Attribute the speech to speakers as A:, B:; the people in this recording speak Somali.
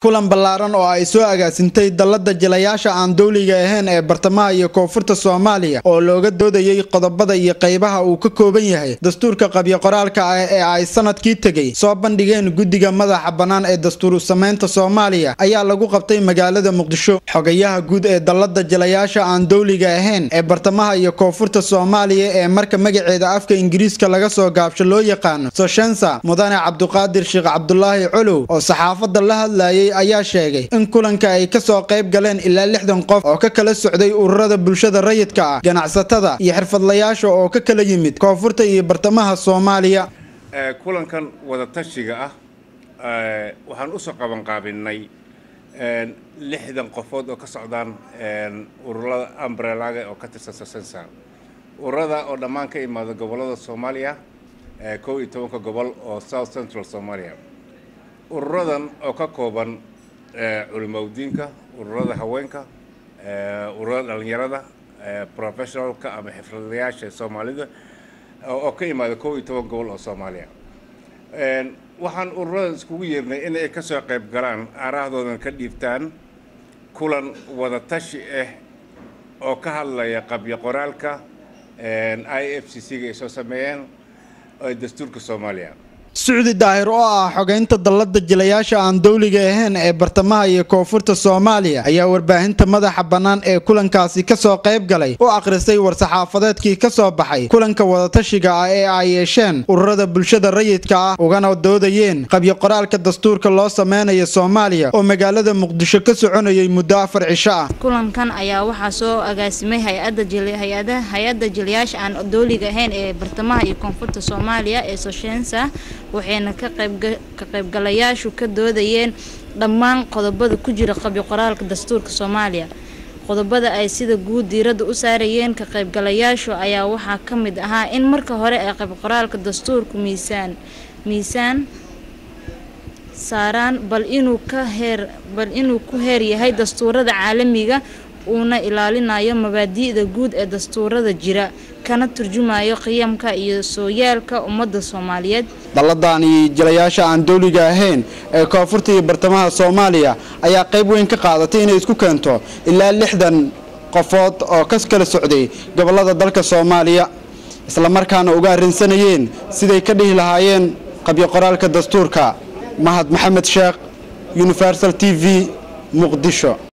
A: kulan ballaaran oo ay soo agaasintay dallada jilayaasha aan dowliga ahayn ee bartamaha iyo koonfurta soomaaliya oo looga doodayay qodobada iyo qaybaha uu ka kooban yahay dastuurka qabyo qoraalka ah ee ay sanadkii tegay soo bandhigeen guddiga madaxa bannaan ee dastuuru samaynta soomaaliya ayaa lagu qabtay magaalada muqdisho xogayaha guud ee dalladda jilayaasha aan dowliga ahayn ee bartamaha iyo koonfurta soomaaliya ee marka magaceeda afka ingiriiska laga soo gaabsho loo yaqaano soshensa mudane cabduqaadir sheekh cabdulaahi colow oo saxaafadda la hadlayay ayaa sheegay in kulanka ay ka soo qayb galeen ilaa lixdan qof oo ka kala socday ururada bulshada rayidka ah ganacsatada iyo xirfadlayaasha oo ka kala yimid koonfurta iyo bartamaha soomaaliya
B: eh, kulankan wadatashiga ah eh, waxaan usoo qabanqaabinay eh, lixdan qofood oo ka socdaan ururada ambrelaga oo ka tirsan sasensa ururada oo dhammaan ka imaada gobollada soomaaliya kow iyo tobanka gobol oo south central soomaaliya ururadan oo ka kooban eh, culimo ururada haweenka eh, ururada dhalinyarada eh, professionalka ama xifradayaasha soomaalida oo ka imaada kow iyo toban gobol oo soomaaliya waxaan ururadan iskugu yeernay in ay ka soo qayb galaan aaraahdoodan ka dhiibtaan kulan wada tashi ah oo ka hadlaya qabyo qoraalka i f c c ga ay soo sameeyeen dastuurka soomaaliya
C: sucdi
A: daahir oo ah xogeynta dallada jilayaasha aan dowliga ahayn ee bartamaha iyo koonfurta soomaaliya ayaa warbaahinta madaxa bannaan ee kulankaasi kasoo qayb galay u akhrisay war-saxaafadeedkii ka soo baxay kulanka wadatashiga ah ee ay yeesheen ururada bulshada rayidka ah ugana doodayeen qabyo-qoraalka dastuurka loo sameynaya soomaaliya oo magaalada muqdisho ka soconayay muddo afar cisho ah
C: kulankan ayaa waxaa soo agaasimay hay-adda jilayaasha aan dowliga ahayn ee bartamaha iyo koonfurta soomaaliya ee soshensa waxayna ka qaybgalayaashu ka doodayeen dhammaan qodobada ku jira qabyoqoraalka dastuurka soomaaliya qodobada ay sida guud diiradda u saarayeen ka qaybgalayaashu ayaa waxaa ka mid ahaa in marka hore ay qaybqoraalka dastuurku miisaan miisaan saaraan bal inuu ka heer bal inuu ku heer yahay dastuurada caalamiga uuna ilaalinayo mabaadi'da guud ee dastuurada jira kana turjumayo qiyamka iyo sooyaalka ummadda soomaaliyeed
A: dalladan iyo jilayaasha aan dowliga ahayn ee koonfurta iyo bartamaha soomaaliya ayaa qayb weyn ka qaadatay inay isku keento ilaa lixdan qofood oo ka kala socday gobollada dalka soomaaliya isla markaana uga arrinsanayeen siday ka dhihi lahaayeen qabyoqoraalka
C: dastuurka mahad maxamed sheekh universal t v muqdisho